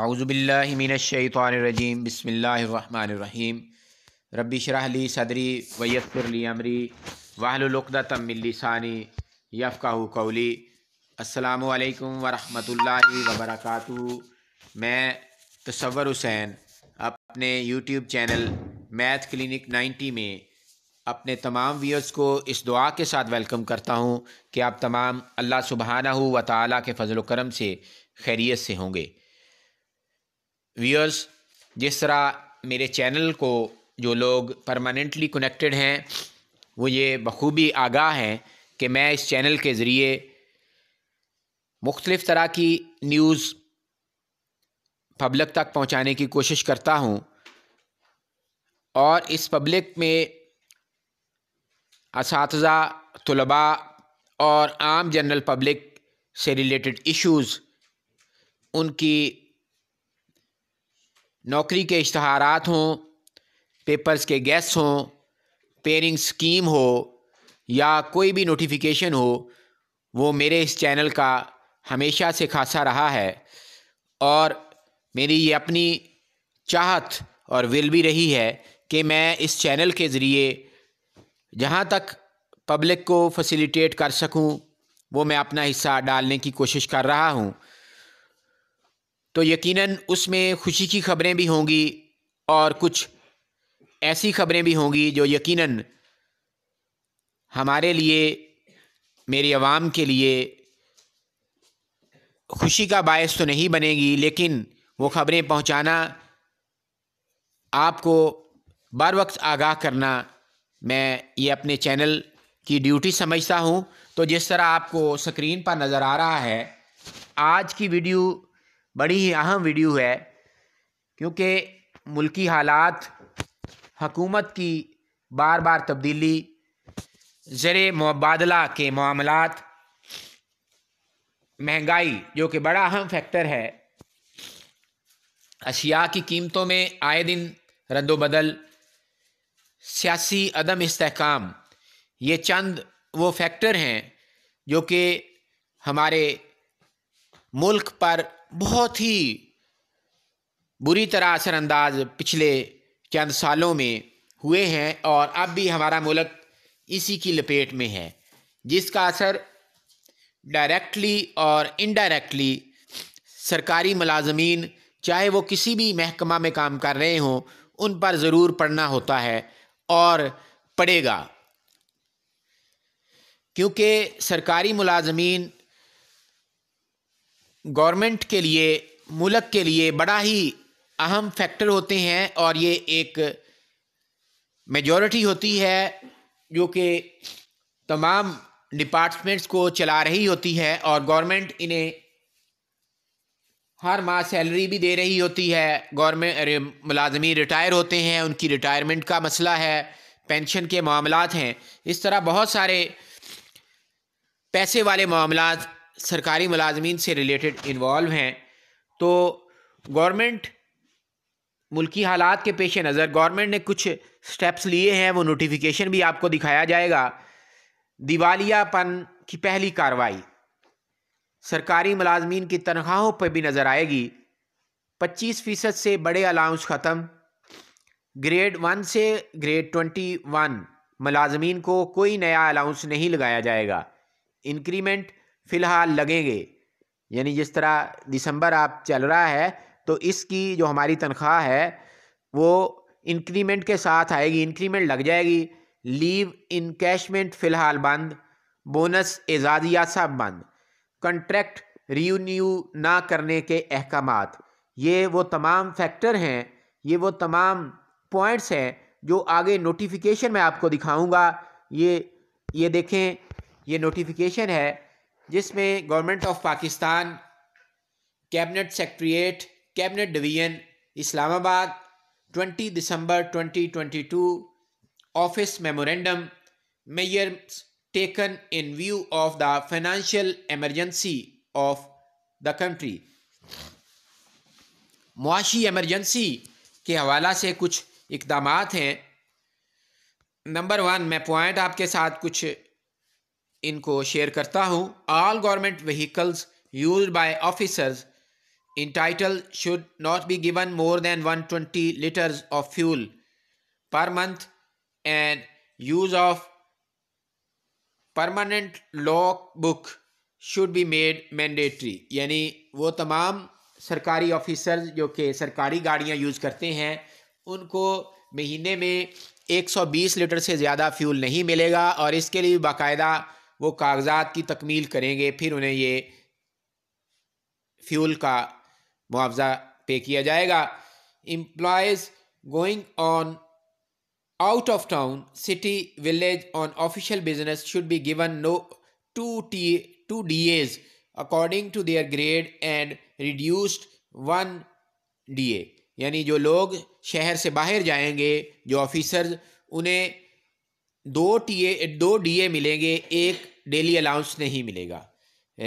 आउज़बिल्लिमिनशैतरजीम बसमीम रबी शराहली सदरी वयसरली अमरी तमिलसानी यफ़ाह कौली असलकम वरम् वबरक मैं तसवर हुसैन अपने यूट्यूब चैनल मैथ क्लिनिक 90 में अपने तमाम व्यूअर्स को इस दुआ के साथ वेलकम करता हूँ कि आप तमाम अल्लाह सुबहाना व ताली के फ़जल करम से खैरियत से होंगे व्यूअर्स जिस तरह मेरे चैनल को जो लोग परमानेंटली कनेक्टेड हैं वो ये बखूबी आगाह हैं कि मैं इस चैनल के ज़रिए मुख्तलिफ़ तरह की न्यूज़ पब्लिक तक पहुंचाने की कोशिश करता हूं और इस पब्लिक में इस तलबा और आम जनरल पब्लिक से रिलेटेड इश्यूज़ उनकी नौकरी के इश्तहारात हों पेपर्स के गेस्ट हों पेरिंग स्कीम हो या कोई भी नोटिफिकेशन हो वो मेरे इस चैनल का हमेशा से खासा रहा है और मेरी ये अपनी चाहत और विल भी रही है कि मैं इस चैनल के ज़रिए जहाँ तक पब्लिक को फैसिलिटेट कर सकूँ वो मैं अपना हिस्सा डालने की कोशिश कर रहा हूँ तो यकीनन उसमें खुशी की खबरें भी होंगी और कुछ ऐसी खबरें भी होंगी जो यकीनन हमारे लिए मेरी आवाम के लिए खुशी का बायस तो नहीं बनेगी लेकिन वो ख़बरें पहुंचाना आपको बर वक्त आगाह करना मैं ये अपने चैनल की ड्यूटी समझता हूँ तो जिस तरह आपको स्क्रीन पर नज़र आ रहा है आज की वीडियो बड़ी ही अहम वीडियो है क्योंकि मुल्की हालात हकूमत की बार बार तब्दीली ज़र मुबादला के मामला महंगाई जो कि बड़ा अहम फैक्टर है अशिया की कीमतों में आए दिन रद्दबदल सियासी अदम इसकाम ये चंद वो फैक्टर हैं जो कि हमारे मुल्क पर बहुत ही बुरी तरह असरअंदाज पिछले चंद सालों में हुए हैं और अब भी हमारा मुल्क इसी की लपेट में है जिसका असर डायरेक्टली और इनडायरेक्टली सरकारी मलाजमीन चाहे वो किसी भी महकमा में काम कर रहे हों उन पर ज़रूर पढ़ना होता है और पड़ेगा क्योंकि सरकारी मुलाजमीन गवर्नमेंट के लिए मुल्क के लिए बड़ा ही अहम फैक्टर होते हैं और ये एक मेजॉरिटी होती है जो कि तमाम डिपार्टमेंट्स को चला रही होती है और गवर्नमेंट इन्हें हर माह सैलरी भी दे रही होती है गवर्नमेंट मुलाजमी रिटायर होते हैं उनकी रिटायरमेंट का मसला है पेंशन के मामलात हैं इस तरह बहुत सारे पैसे वाले मामलात सरकारी मुलाजमीन से रिलेटेड इन्वॉल्व हैं तो गवर्नमेंट मुल्की हालात के पेश नज़र गवर्नमेंट ने कुछ स्टेप्स लिए हैं वो नोटिफिकेशन भी आपको दिखाया जाएगा दिवालियापन की पहली कार्रवाई सरकारी मुलाजमीन की तनख्वाहों पर भी नज़र आएगी पच्चीस फ़ीसद से बड़े अलाउंस ख़त्म ग्रेड वन से ग्रेड ट्वेंटी वन मुलाजमीन को कोई नया अलाउंस नहीं लगाया जाएगा इंक्रीमेंट फ़िलहाल लगेंगे यानी जिस तरह दिसंबर आप चल रहा है तो इसकी जो हमारी तनख्वाह है वो इंक्रीमेंट के साथ आएगी इंक्रीमेंट लग जाएगी लीव इनकेशमेंट फ़िलहाल बंद बोनस एजाजियात सब बंद कंट्रैक्ट रीन्यू ना करने के अहकाम ये वो तमाम फैक्टर हैं ये वो तमाम पॉइंट्स हैं जो आगे नोटिफिकेशन में आपको दिखाऊंगा ये ये देखें ये नोटिफिकेशन है जिसमें government of Pakistan cabinet secretariat cabinet division Islamabad 20 दिसंबर 2022 office memorandum mayor taken in view of the financial emergency of the country मुआशी एमरजेंसी के हवाला से कुछ इकदाम हैं नंबर वन मैं पॉइंट आपके साथ कुछ इनको शेयर करता हूँ all government vehicles use by officers in title should not be given more than 120 litres of fuel per month and use of permanent log book should be made mandatory यानी वो तमाम सरकारी ऑफिसर जो कि सरकारी गाड़ियाँ यूज़ करते हैं उनको महीने में 120 लीटर से ज़्यादा फ्यूल नहीं मिलेगा और इसके लिए बाकायदा वो कागजात की तकमील करेंगे फिर उन्हें ये फ्यूल का मुआवजा पे किया जाएगा employees going on out of town city village on official business should be given no to T to D as according to their grade and reduced one D A यानी जो लोग शहर से बाहर जाएंगे जो ऑफिसर्स उन्हें दो टी ए दो डी ए मिलेंगे एक डेली अलाउंस नहीं मिलेगा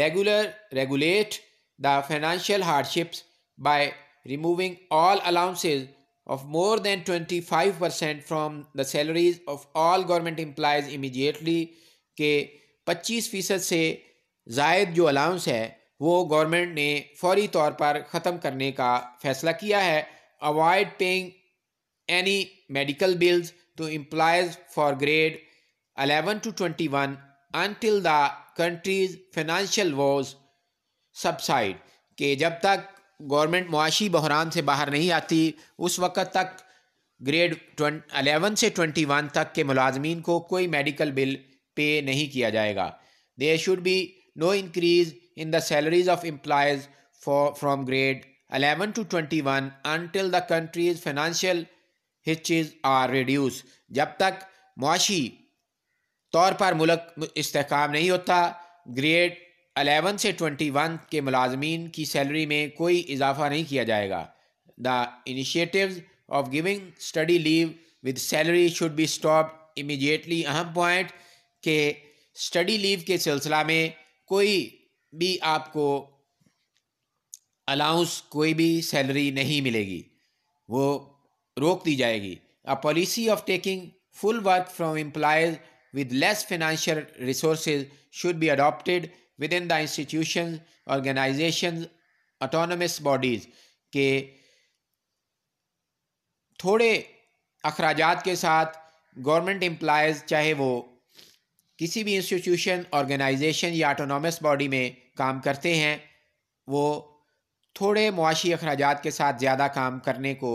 regular regulate the financial hardships all allowances of more of twenty five 25% from the salaries of all government employees immediately के 25 फ़ीसद से जायद जो अलाउंस है वो गवर्नमेंट ने फौरी तौर पर ख़त्म करने का फ़ैसला किया है avoid paying any medical bills to employees for grade 11 to 21 until the country's financial woes subside कि जब तक गवर्नमेंट मुआशी बहरान से बाहर नहीं आती उस वक़्त तक ग्रेड अलेवन से ट्वेंटी वन तक के मुलाजमीन को कोई मेडिकल बिल पे नहीं किया जाएगा there should be no increase in salaries of employees for from grade eleven to twenty one until the country's financial hitches are reduce जब तक मुआशी तौर पर मुल्क इसकाम नहीं होता ग्रेड अलेवन से ट्वेंटी वन के मुलाजमीन की सैलरी में कोई इजाफा नहीं किया जाएगा the initiative of giving study leave with salary should be stop immediately अहम पॉइंट के स्टडी लीव के सिलसिला में कोई भी आपको अलाउंस कोई भी सैलरी नहीं मिलेगी वो रोक दी जाएगी a policy of taking full work from employees with less financial resources should be adopted within the institutions, organizations, autonomous bodies के थोड़े अखराज के साथ गवर्नमेंट एम्प्लॉयज़ चाहे वो किसी भी इंस्टीट्यूशन ऑर्गेनाइजेशन या ऑटोनॉमस बॉडी में काम करते हैं वो थोड़े मुआशी अखराज के साथ ज़्यादा काम करने को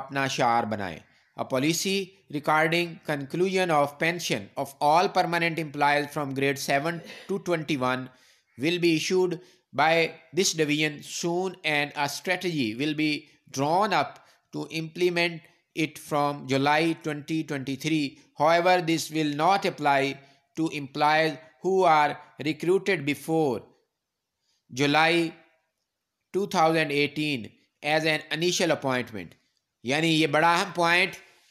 अपना शार बनाएं a policy regarding conclusion of pension of all permanent employees from grade 7 to 21 will be issued by this division soon and a strategy will be drawn up to implement it from July 2023. However, this will not apply to employees who are recruited before July 2018 as an initial appointment. यानी ये बड़ा अहम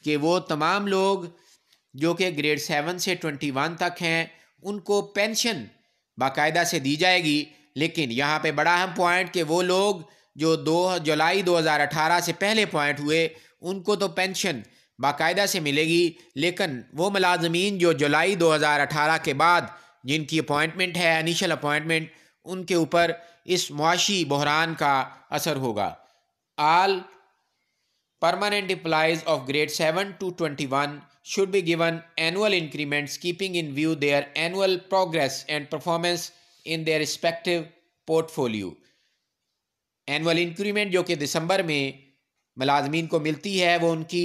कि वो तमाम लोग जो कि ग्रेड सेवन से ट्वेंटी वन तक हैं उनको पेंशन बाकायदा से दी जाएगी लेकिन यहाँ पे बड़ा अहम पॉइंट कि वो लोग जो दो जुलाई 2018 से पहले पॉइंट हुए उनको तो पेंशन बाकायदा से मिलेगी लेकिन वो मलाजमीन जो जुलाई 2018 के बाद जिनकी अपॉइंटमेंट है इनिशियल अपॉइंटमेंट उनके ऊपर इस मुआशी बहरान का असर होगा आल Permanent employees of grade 7 to 21 should be given annual increments keeping in view their annual progress and performance in their respective portfolio. Annual increment जो कि दिसंबर में मलाजमीन को मिलती है वो उनकी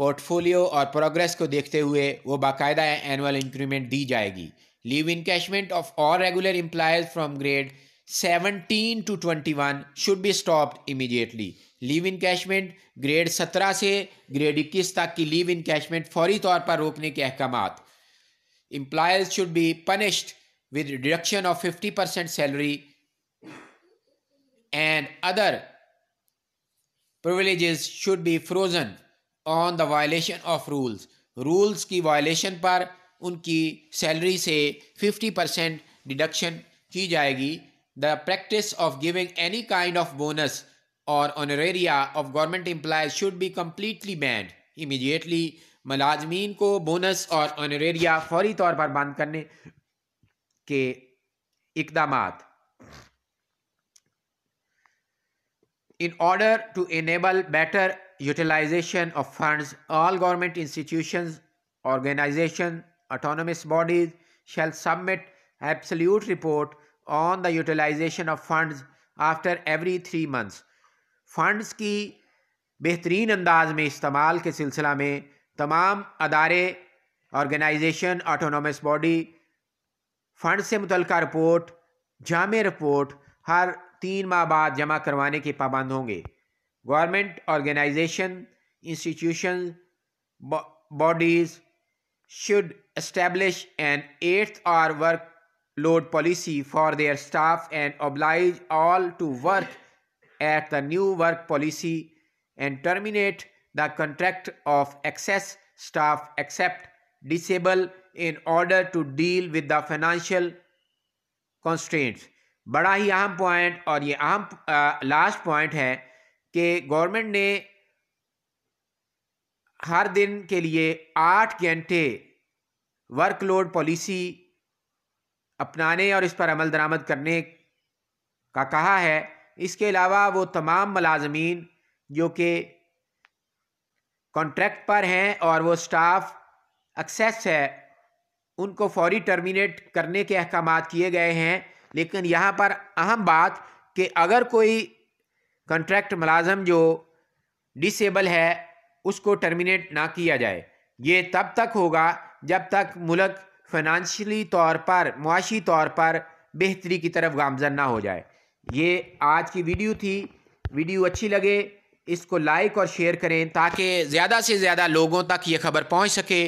portfolio और progress को देखते हुए वो बाकायदा annual increment दी जाएगी. Leave encashment of all regular employees from grade 17 to 21 should be stopped immediately. Leave encashment grade सत्रह से ग्रेड इक्कीस तक की लीव इन कैशमेंट फौरी तौर पर रोकने के अहकाम employees should be punished with deduction of fifty percent salary and other privileges should be frozen on the violation of rules rules की वायलेशन पर उनकी सैलरी से फिफ्टी परसेंट डिडक्शन की जाएगी the practice of giving any kind of bonus or honoraria of government employees should be completely banned immediately मुलाजमीन को bonus और ऑनरेरिया फौरी तौर पर बंद करने के इकदाम In order to enable better utilization of funds, all government institutions, organizations, autonomous bodies shall submit absolute report on the utilization of funds after every three months. Funds की बेहतरीन अंदाज में इस्तेमाल के सिलसिला में तमाम अदारे ऑर्गेनाइजेशन ऑटोनॉमस बॉडी फंड से मुतल रिपोर्ट जाम रिपोर्ट हर तीन माह बाद जमा करवाने के पाबंद होंगे government organisation institution bodies should an eighth eighth work load policy for their staff and oblige all to work at the new work policy and terminate the contract of excess staff except disabled in order to deal with the financial constraints बड़ा ही अहम point और ये अहम last point है कि government ने हर दिन के लिए आठ घंटे वर्कलोड पॉलिसी अपनाने और इस पर अमल दरामद करने का कहा है इसके अलावा वो तमाम मलाजमीन जो कि कॉन्ट्रैक्ट पर हैं और वो स्टाफ एक्सेस है उनको फौरी टर्मिनेट करने के अहकाम किए गए हैं लेकिन यहाँ पर अहम बात कि अगर कोई कॉन्ट्रैक्ट मुलाजम जो डिसेबल है उसको टर्मिनेट ना किया जाए ये तब तक होगा जब तक मुल्क फाइनेंशली तौर पर मुआशी तौर पर बेहतरी की तरफ गामजन ना हो जाए ये आज की वीडियो थी वीडियो अच्छी लगे इसको लाइक और शेयर करें ताकि ज़्यादा से ज़्यादा लोगों तक ये खबर पहुंच सके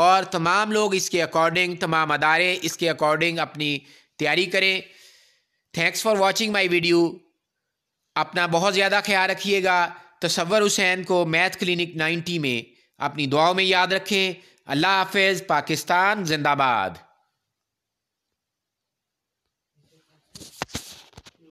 और तमाम लोग इसके अकॉर्डिंग तमाम अदारे इसके अकॉर्डिंग अपनी तैयारी करें thanks for watching my video अपना बहुत ज़्यादा ख्याल रखिएगा तसवर हुसैन को मैथ क्लिनिक नाइन्टी में अपनी दुआओं में याद रखें अल्लाह हाफिज़ पाकिस्तान जिंदाबाद